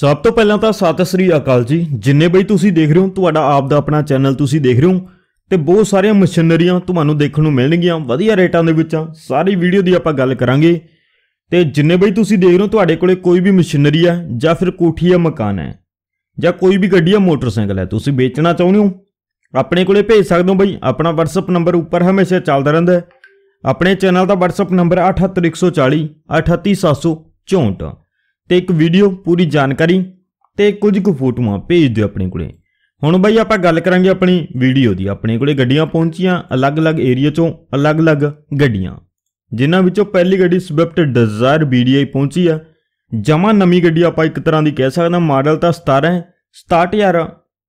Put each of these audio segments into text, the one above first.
ਸਭ ਤੋਂ ਪਹਿਲਾਂ ਤਾਂ ਸਤਿ ਸ੍ਰੀ ਅਕਾਲ ਜੀ ਜਿੰਨੇ ਬਈ ਤੁਸੀਂ ਦੇਖ ਰਹੇ ਹੋ ਤੁਹਾਡਾ ਆਪ ਦਾ ਆਪਣਾ ਚੈਨਲ ਤੁਸੀਂ ਦੇਖ ਰਹੇ ਹੋ ਤੇ ਬਹੁਤ ਸਾਰੀਆਂ ਮਸ਼ੀਨਰੀਆਂ ਤੁਹਾਨੂੰ ਦੇਖਣ ਨੂੰ ਮਿਲਣਗੀਆਂ ਵਧੀਆ ਰੇਟਾਂ ਦੇ ਵਿੱਚ ਸਾਰੀ ਵੀਡੀਓ ਦੀ ਆਪਾਂ ਗੱਲ ਕਰਾਂਗੇ ਤੇ ਜਿੰਨੇ ਬਈ ਤੁਸੀਂ ਦੇਖ ਰਹੇ ਹੋ ਤੁਹਾਡੇ ਕੋਲੇ ਕੋਈ ਵੀ ਮਸ਼ੀਨਰੀ ਹੈ ਜਾਂ ਫਿਰ ਕੋਠੀ ਆ ਮਕਾਨ ਹੈ ਜਾਂ ਕੋਈ ਵੀ ਗੱਡੀ ਆ ਮੋਟਰਸਾਈਕਲ ਹੈ ਤੁਸੀਂ ਵੇਚਣਾ ਚਾਹੁੰਦੇ ਹੋ ਆਪਣੇ ਕੋਲੇ ਭੇਜ ਸਕਦੇ ਹੋ ਬਈ ਆਪਣਾ WhatsApp ਨੰਬਰ ਉੱਪਰ ਹਮੇਸ਼ਾ ਚੱਲਦਾ ਰਹਿੰਦਾ ਆਪਣੇ ਚੈਨਲ ਦਾ WhatsApp ਨੰਬਰ 78140 38764 ਤੇ ਇੱਕ ਵੀਡੀਓ ਪੂਰੀ ਜਾਣਕਾਰੀ ਤੇ ਕੁਝ ਕੁ ਫੋਟੋਆਂ ਭੇਜ ਦਿਓ ਆਪਣੇ ਕੋਲੇ ਹੁਣ ਬਈ ਆਪਾਂ ਗੱਲ ਕਰਾਂਗੇ ਆਪਣੀ ਵੀਡੀਓ ਦੀ ਆਪਣੇ ਕੋਲੇ ਗੱਡੀਆਂ ਪਹੁੰਚੀਆਂ ਅਲੱਗ-ਅਲੱਗ ਏਰੀਆ ਚੋਂ ਅਲੱਗ-ਅਲੱਗ ਗੱਡੀਆਂ ਜਿਨ੍ਹਾਂ ਵਿੱਚੋਂ ਪਹਿਲੀ ਗੱਡੀ ਸਵਿਫਟ ਡਿਜ਼ਾਇਰ BDI ਪਹੁੰਚੀ ਆ ਜਮਾ ਨਵੀਂ ਗੱਡੀ ਆਪਾਂ ਇੱਕ ਤਰ੍ਹਾਂ ਦੀ ਕਹਿ ਸਕਦਾ ਮਾਡਲ ਤਾਂ 17 ਹੈ 67000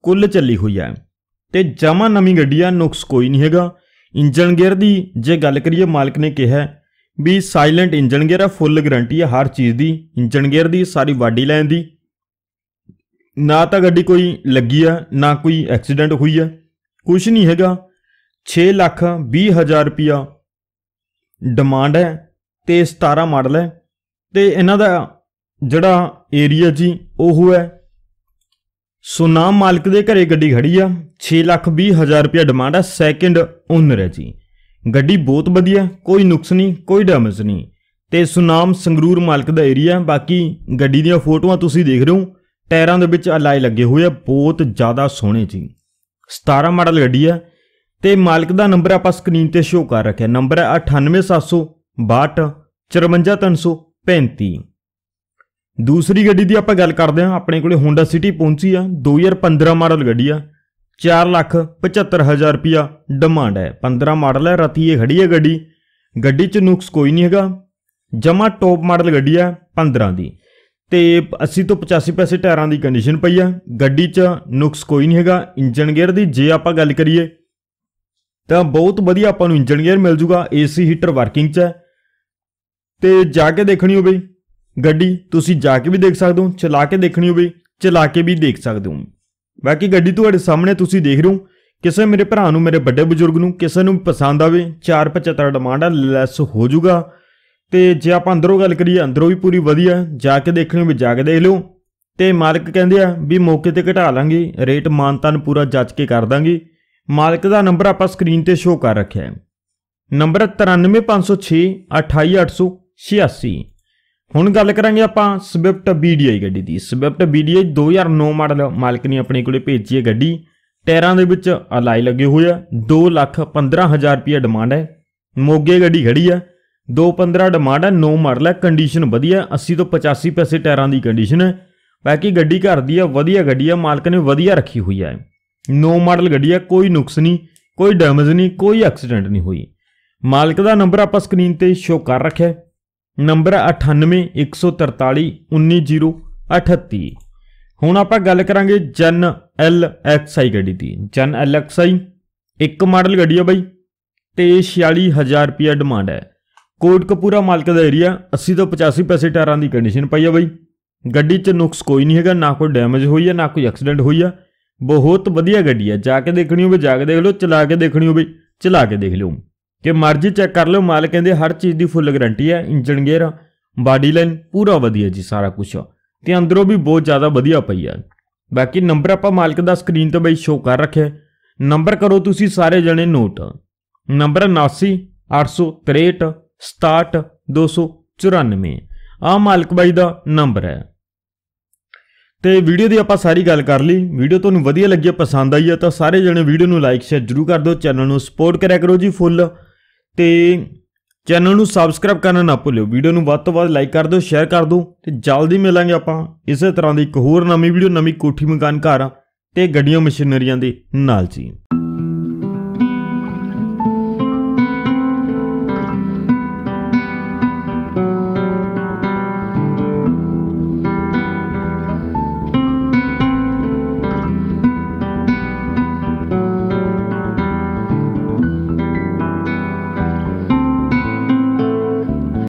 ਕੁੱਲ ਚੱਲੀ ਹੋਈ ਆ ਤੇ ਜਮਾ ਨਵੀਂ ਗੱਡੀ ਆ ਨੁਕਸ ਕੋਈ ਨਹੀਂ ਹੈਗਾ ਇੰਜਨ ਗੇਅਰ ਦੀ ਜੇ ਗੱਲ ਕਰੀਏ ਮਾਲਕ ਨੇ ਕਿਹਾ ਵੀ ਸਾਇਲੈਂਟ ਇੰਜਨ ਗੇਅਰ ਆ ਫੁੱਲ ਗਾਰੰਟੀ ਆ ਹਰ ਚੀਜ਼ ਦੀ ਇੰਜਨ ਗੇਅਰ ਦੀ ਸਾਰੀ ਬਾਡੀ ਲਾਈਨ ਦੀ ਨਾ ਤਾਂ ਗੱਡੀ ਕੋਈ ਲੱਗੀ ਆ ਨਾ ਕੋਈ ਐਕਸੀਡੈਂਟ ਹੋਈ ਆ ਕੁਝ ਨਹੀਂ ਹੈਗਾ 6 ਲੱਖ 20 ਹਜ਼ਾਰ ਰੁਪਿਆ ਡਿਮਾਂਡ ਹੈ ਤੇ 17 ਮਾਡਲ ਹੈ ਤੇ ਇਹਨਾਂ ਦਾ ਜਿਹੜਾ ਏਰੀਆ ਜੀ ਉਹ ਹੈ ਸੁਨਾਮ ਮਾਲਕ ਦੇ ਘਰੇ ਗੱਡੀ ਖੜੀ ਆ 6 ਲੱਖ 20 ਹਜ਼ਾਰ ਰੁਪਿਆ ਡਿਮਾਂਡ ਹੈ ਸੈਕਿੰਡ ਓਨਰ ਹੈ ਜੀ ਗੱਡੀ ਬਹੁਤ ਵਧੀਆ ਕੋਈ ਨੁਕਸ ਨਹੀਂ ਕੋਈ ਡੈਮੇਜ ਨਹੀਂ ਤੇ ਸੁਨਾਮ ਸੰਗਰੂਰ ਮਾਲਕ ਦਾ ਏਰੀਆ ਬਾਕੀ ਗੱਡੀ ਦੀਆਂ ਫੋਟੋਆਂ ਤੁਸੀਂ ਦੇਖ ਰਹੇ ਹੋ ਟਾਇਰਾਂ ਦੇ ਵਿੱਚ ਅਲਾਈ ਲੱਗੇ ਹੋਏ ਆ ਬਹੁਤ ਜ਼ਿਆਦਾ ਸੋਹਣੇ ਜੀ 17 ਮਾਡਲ ਗੱਡੀ ਆ ਤੇ ਮਾਲਕ ਦਾ ਨੰਬਰ ਆਪਾਂ ਸਕਰੀਨ ਤੇ ਸ਼ੋ ਕਰ ਰੱਖਿਆ ਨੰਬਰ ਹੈ 9872254335 ਦੂਸਰੀ ਗੱਡੀ ਦੀ ਆਪਾਂ ਗੱਲ ਕਰਦੇ ਹਾਂ ਆਪਣੇ ਕੋਲੇ Honda City ਪਹੁੰਚੀ ਆ 2015 ਮਾਡਲ ਗੱਡੀ ਆ 4 ਲੱਖ 75000 ਰੁਪਿਆ ਡਿਮਾਂਡ ਹੈ 15 ਮਾਡਲ ਹੈ ਇਹ ਖੜੀ ਹੈ ਗੱਡੀ ਗੱਡੀ 'ਚ ਨੁਕਸ ਕੋਈ ਨਹੀਂ ਹੈਗਾ ਜਮਾ ਟੌਪ ਮਾਡਲ ਗੱਡੀ ਹੈ 15 ਦੀ ਤੇ 80 ਤੋਂ 85 ਪੈਸੇ ਟਾਇਰਾਂ ਦੀ ਕੰਡੀਸ਼ਨ ਪਈ ਆ ਗੱਡੀ 'ਚ ਨੁਕਸ ਕੋਈ ਨਹੀਂ ਹੈਗਾ ਇੰਜਨ ਗੇਅਰ ਦੀ ਜੇ ਆਪਾਂ ਗੱਲ ਕਰੀਏ ਤਾਂ ਬਹੁਤ ਵਧੀਆ ਆਪਾਂ ਨੂੰ ਇੰਜਨ ਗੇਅਰ ਮਿਲ ਜੂਗਾ ਏਸੀ ਹੀਟਰ ਵਰਕਿੰਗ 'ਚ ਹੈ ਤੇ ਜਾ ਕੇ ਦੇਖਣੀ ਹੋਵੇ ਗੱਡੀ ਤੁਸੀਂ ਜਾ ਕੇ ਵੀ ਦੇਖ ਸਕਦੇ ਹੋ ਚਲਾ ਕੇ ਦੇਖਣੀ ਹੋਵੇ ਚਲਾ ਕੇ ਵੀ ਦੇਖ ਸਕਦੇ ਹੋ ਬਾਕੀ ਗੱਡੀ ਤੁਹਾਡੇ ਸਾਹਮਣੇ ਤੁਸੀਂ ਦੇਖ ਰਹੇ ਹੋ ਕਿਸੇ ਮੇਰੇ ਭਰਾ ਨੂੰ ਮੇਰੇ ਵੱਡੇ ਬਜ਼ੁਰਗ ਨੂੰ ਕਿਸੇ ਨੂੰ ਪਸੰਦ ਆਵੇ 475 ਡਿਮਾਂਡ ਆ ਲੈਸ ਹੋ ਜਾਊਗਾ ਤੇ ਜੇ ਆਪਾਂ ਅੰਦਰੋਂ ਗੱਲ ਕਰੀਏ ਅੰਦਰੋਂ ਵੀ ਪੂਰੀ ਵਧੀਆ ਜਾ ਕੇ ਦੇਖਣੀ ਵੀ ਜਾ ਕੇ ਦੇਖ ਲਿਓ ਤੇ ਮਾਲਕ ਕਹਿੰਦੇ ਆ ਵੀ ਮੌਕੇ ਤੇ ਘਟਾ ਲਾਂਗੇ ਰੇਟ ਮਾਨਤਨ ਪੂਰਾ ਜੱਜ ਕੇ ਕਰ ਦਾਂਗੇ ਮਾਲਕ ਦਾ ਨੰਬਰ ਆਪਾਂ ਸਕਰੀਨ ਤੇ ਸ਼ੋ ਕਰ ਰੱਖਿਆ ਹੈ ਨੰਬਰ 93506 28886 ਹੁਣ ਗੱਲ ਕਰਾਂਗੇ ਆਪਾਂ ਸਵਿਫਟ BDI ਗੱਡੀ ਦੀ ਸਵਿਫਟ BDI 2009 ਮਾਡਲ ਮਾਲਕ ਨੇ ਆਪਣੇ ਕੋਲੇ ਭੇਜੀ ਹੈ ਗੱਡੀ ਟਾਇਰਾਂ ਦੇ ਵਿੱਚ ਅਲਾਈ ਲੱਗੇ ਹੋਏ ਆ 2 ਲੱਖ ਰੁਪਏ ਡਿਮਾਂਡ ਹੈ ਮੋਗੇ ਗੱਡੀ ਖੜੀ ਆ 215 ਡਿਮਾਂਡ ਹੈ 9 ਮਾਡਲ ਹੈ ਕੰਡੀਸ਼ਨ ਵਧੀਆ 80 ਤੋਂ 85 ਪੈਸੇ ਟਾਇਰਾਂ ਦੀ ਕੰਡੀਸ਼ਨ ਹੈ ਬਾਕੀ ਗੱਡੀ ਘਰ ਦੀ ਆ ਵਧੀਆ ਗੱਡੀ ਆ ਮਾਲਕ ਨੇ ਵਧੀਆ ਰੱਖੀ ਹੋਈ ਆ 9 ਮਾਡਲ ਗੱਡੀ ਆ ਕੋਈ ਨੁਕਸ ਨਹੀਂ ਕੋਈ ਡੈਮੇਜ ਨਹੀਂ ਕੋਈ ਐਕਸੀਡੈਂਟ ਨਹੀਂ ਹੋਈ ਮਾਲਕ ਦਾ ਨੰਬਰ ਆਪਾਂ ਸਕਰੀਨ ਤੇ ਸ਼ੋ ਕਰ ਰੱਖਿਆ ਨੰਬਰ 9814319038 ਹੁਣ ਆਪਾਂ ਗੱਲ ਕਰਾਂਗੇ ਜਨ ਐਲ ਐਕਸ ਆਈ ਗੱਡੀ ਦੀ ਜਨ ਐਲ ਐਕਸ ਆਈ ਇੱਕ ਮਾਡਲ ਗੱਡੀ ਆ ਬਾਈ ਤੇ 46000 ਰੁਪਿਆ ਡਿਮਾਂਡ ਹੈ ਕੋਟਕਪੂਰਾ ਮਾਲਕ ਦਾ ਏਰੀਆ 80 ਤੋਂ 85 ਪੈਸੇ ਟਾਇਰਾਂ ਦੀ ਕੰਡੀਸ਼ਨ ਪਈ ਆ ਬਾਈ ਗੱਡੀ 'ਚ ਨੁਕਸ ਕੋਈ ਨਹੀਂ ਹੈਗਾ ਨਾ ਕੋਈ ਡੈਮੇਜ ਹੋਈ ਆ ਨਾ ਕੋਈ ਐਕਸੀਡੈਂਟ ਹੋਈ ਆ ਬਹੁਤ ਵਧੀਆ ਗੱਡੀ ਆ ਜਾ ਕੇ ਦੇਖਣੀ ਹੋਵੇ ਜਾ ਕੇ ਦੇਖ ਲਓ ਚਲਾ ਕੇ ਦੇਖਣੀ ਹੋਵੇ ਚਲਾ ਕੇ ਦੇਖ ਲਓ ਕਿ ਮਰਜ਼ੀ ਚੈੱਕ ਕਰ ਲਓ ਮਾਲਕ ਕਹਿੰਦੇ ਹਰ ਚੀਜ਼ ਦੀ ਫੁੱਲ ਗਾਰੰਟੀ ਹੈ ਇੰਜਨ ਗੇਅਰ ਬਾਡੀ ਲਾਈਨ ਪੂਰਾ ਵਧੀਆ ਜੀ ਸਾਰਾ ਕੁਝ ਤੇ ਅੰਦਰੋਂ ਵੀ ਬਹੁਤ ਜ਼ਿਆਦਾ ਵਧੀਆ ਪਈ ਆ ਬਾਕੀ ਨੰਬਰ ਆਪਾਂ ਮਾਲਕ ਦਾ ਸਕਰੀਨ ਤੇ ਬਈ ਸ਼ੋ ਕਰ ਰੱਖਿਆ ਨੰਬਰ ਕਰੋ ਤੁਸੀਂ ਸਾਰੇ ਜਣੇ ਨੋਟ ਨੰਬਰ 79 ਆ ਮਾਲਕ ਬਾਈ ਦਾ ਨੰਬਰ ਹੈ ਤੇ ਵੀਡੀਓ ਦੀ ਆਪਾਂ ਸਾਰੀ ਗੱਲ ਕਰ ਲਈ ਵੀਡੀਓ ਤੁਹਾਨੂੰ ਵਧੀਆ ਲੱਗੀ ਪਸੰਦ ਆਈ ਹੈ ਤਾਂ ਸਾਰੇ ਜਣੇ ਵੀਡੀਓ ਨੂੰ ਲਾਈਕ ਸ਼ੇਅਰ ਜਰੂਰ ਕਰ ਦਿਓ ਚੈਨਲ ਨੂੰ ਸਪੋਰਟ ਕਰਿਆ ਕਰੋ ਜੀ ਫੁੱਲ ਤੇ ਚੈਨਲ ਨੂੰ ਸਬਸਕ੍ਰਾਈਬ ਕਰਨਾ ਨਾ ਭੁੱਲਿਓ ਵੀਡੀਓ ਨੂੰ ਵੱਧ ਤੋਂ ਵੱਧ ਲਾਈਕ ਕਰ ਦਿਓ ਸ਼ੇਅਰ ਕਰ ਦਿਓ ਤੇ ਜਲਦੀ ਮਿਲਾਂਗੇ ਆਪਾਂ ਇਸੇ ਤਰ੍ਹਾਂ ਦੀ ਇੱਕ ਹੋਰ ਨਵੀਂ ਵੀਡੀਓ ਨਵੀਂ ਕੋਠੀ ਮਕਾਨ ਘਰ ਤੇ ਗੱਡੀਆਂ ਮਸ਼ੀਨਰੀਆਂ ਦੇ ਨਾਲ ਜੀ